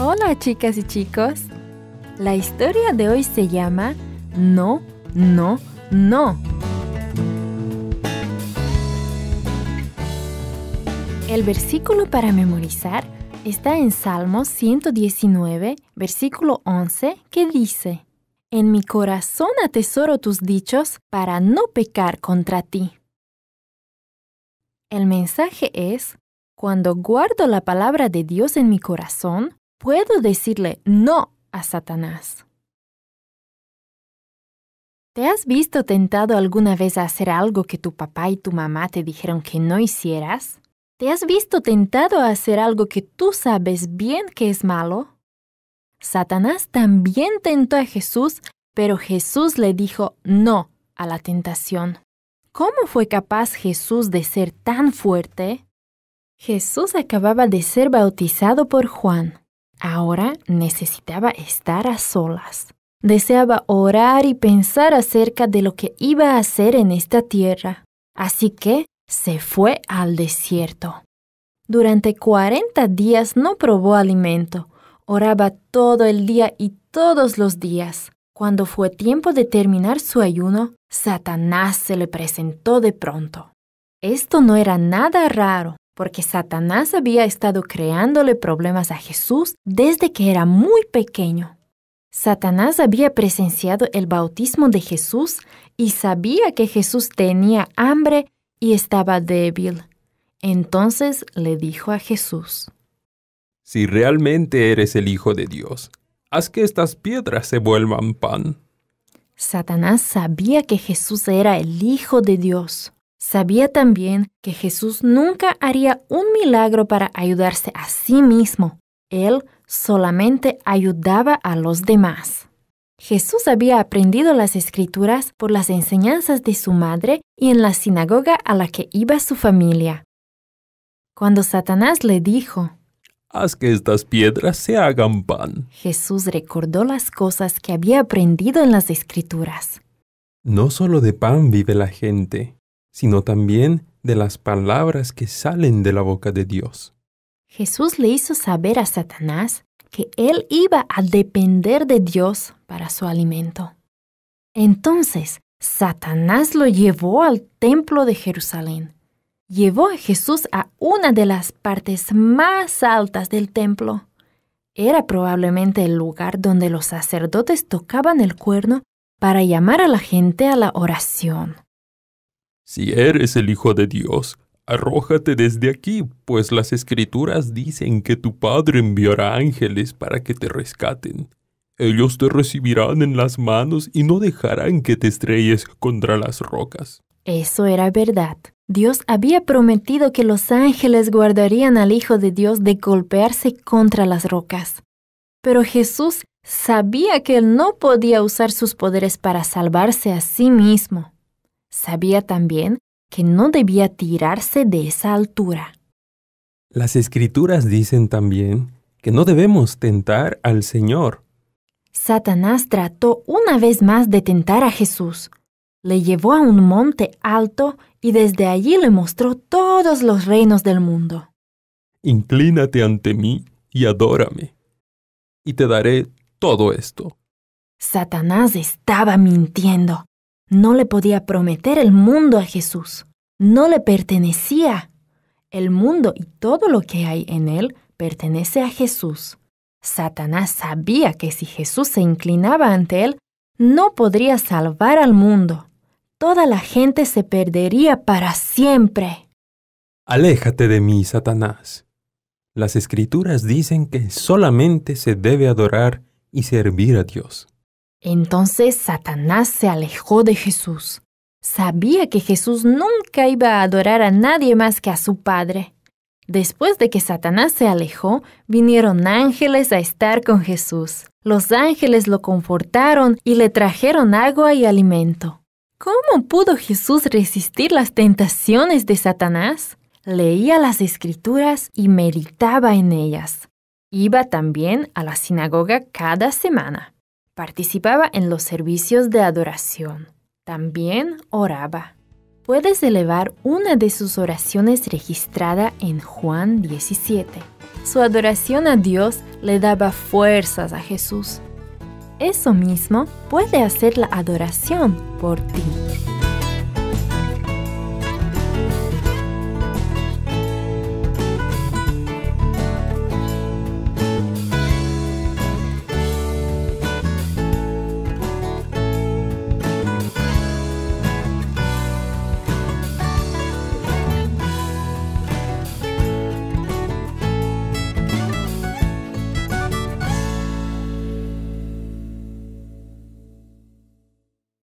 Hola chicas y chicos. La historia de hoy se llama No, no, no. El versículo para memorizar está en Salmos 119, versículo 11, que dice, en mi corazón atesoro tus dichos para no pecar contra ti. El mensaje es, cuando guardo la palabra de Dios en mi corazón, puedo decirle no a Satanás. ¿Te has visto tentado alguna vez a hacer algo que tu papá y tu mamá te dijeron que no hicieras? ¿Te has visto tentado a hacer algo que tú sabes bien que es malo? Satanás también tentó a Jesús, pero Jesús le dijo no a la tentación. ¿Cómo fue capaz Jesús de ser tan fuerte? Jesús acababa de ser bautizado por Juan. Ahora necesitaba estar a solas. Deseaba orar y pensar acerca de lo que iba a hacer en esta tierra. Así que se fue al desierto. Durante 40 días no probó alimento, Oraba todo el día y todos los días. Cuando fue tiempo de terminar su ayuno, Satanás se le presentó de pronto. Esto no era nada raro, porque Satanás había estado creándole problemas a Jesús desde que era muy pequeño. Satanás había presenciado el bautismo de Jesús y sabía que Jesús tenía hambre y estaba débil. Entonces le dijo a Jesús, si realmente eres el Hijo de Dios, haz que estas piedras se vuelvan pan. Satanás sabía que Jesús era el Hijo de Dios. Sabía también que Jesús nunca haría un milagro para ayudarse a sí mismo. Él solamente ayudaba a los demás. Jesús había aprendido las escrituras por las enseñanzas de su madre y en la sinagoga a la que iba su familia. Cuando Satanás le dijo, Haz que estas piedras se hagan pan. Jesús recordó las cosas que había aprendido en las escrituras. No solo de pan vive la gente, sino también de las palabras que salen de la boca de Dios. Jesús le hizo saber a Satanás que él iba a depender de Dios para su alimento. Entonces, Satanás lo llevó al templo de Jerusalén llevó a Jesús a una de las partes más altas del templo. Era probablemente el lugar donde los sacerdotes tocaban el cuerno para llamar a la gente a la oración. Si eres el Hijo de Dios, arrójate desde aquí, pues las escrituras dicen que tu Padre enviará ángeles para que te rescaten. Ellos te recibirán en las manos y no dejarán que te estrelles contra las rocas. Eso era verdad. Dios había prometido que los ángeles guardarían al Hijo de Dios de golpearse contra las rocas. Pero Jesús sabía que él no podía usar sus poderes para salvarse a sí mismo. Sabía también que no debía tirarse de esa altura. Las escrituras dicen también que no debemos tentar al Señor. Satanás trató una vez más de tentar a Jesús, le llevó a un monte alto y desde allí le mostró todos los reinos del mundo. Inclínate ante mí y adórame, y te daré todo esto. Satanás estaba mintiendo. No le podía prometer el mundo a Jesús. No le pertenecía. El mundo y todo lo que hay en él pertenece a Jesús. Satanás sabía que si Jesús se inclinaba ante él, no podría salvar al mundo toda la gente se perdería para siempre. Aléjate de mí, Satanás. Las escrituras dicen que solamente se debe adorar y servir a Dios. Entonces Satanás se alejó de Jesús. Sabía que Jesús nunca iba a adorar a nadie más que a su Padre. Después de que Satanás se alejó, vinieron ángeles a estar con Jesús. Los ángeles lo confortaron y le trajeron agua y alimento. ¿Cómo pudo Jesús resistir las tentaciones de Satanás? Leía las escrituras y meditaba en ellas. Iba también a la sinagoga cada semana. Participaba en los servicios de adoración. También oraba. Puedes elevar una de sus oraciones registrada en Juan 17. Su adoración a Dios le daba fuerzas a Jesús eso mismo puede hacer la adoración por ti.